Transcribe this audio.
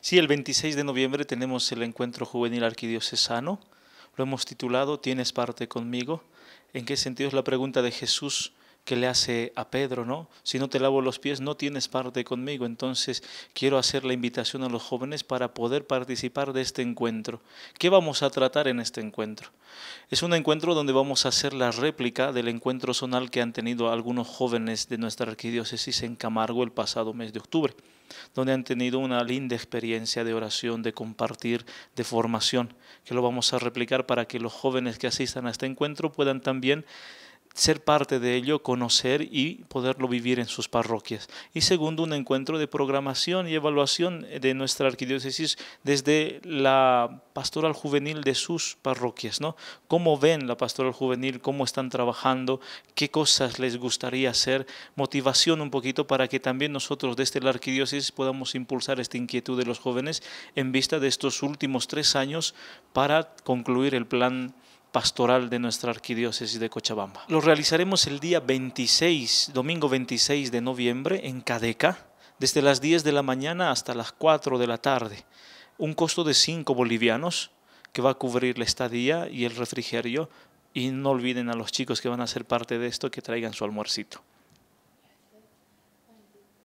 Sí, el 26 de noviembre tenemos el encuentro juvenil arquidiocesano. Lo hemos titulado Tienes parte conmigo. ¿En qué sentido es la pregunta de Jesús? que le hace a Pedro, ¿no? Si no te lavo los pies, no tienes parte conmigo. Entonces quiero hacer la invitación a los jóvenes para poder participar de este encuentro. ¿Qué vamos a tratar en este encuentro? Es un encuentro donde vamos a hacer la réplica del encuentro zonal que han tenido algunos jóvenes de nuestra arquidiócesis en Camargo el pasado mes de octubre, donde han tenido una linda experiencia de oración, de compartir, de formación, que lo vamos a replicar para que los jóvenes que asistan a este encuentro puedan también ser parte de ello, conocer y poderlo vivir en sus parroquias. Y segundo, un encuentro de programación y evaluación de nuestra arquidiócesis desde la pastoral juvenil de sus parroquias, ¿no? Cómo ven la pastoral juvenil, cómo están trabajando, qué cosas les gustaría hacer, motivación un poquito para que también nosotros desde la arquidiócesis podamos impulsar esta inquietud de los jóvenes en vista de estos últimos tres años para concluir el plan pastoral de nuestra arquidiócesis de Cochabamba. Lo realizaremos el día 26, domingo 26 de noviembre, en Cadeca, desde las 10 de la mañana hasta las 4 de la tarde. Un costo de 5 bolivianos que va a cubrir la estadía y el refrigerio. Y no olviden a los chicos que van a ser parte de esto que traigan su almuercito.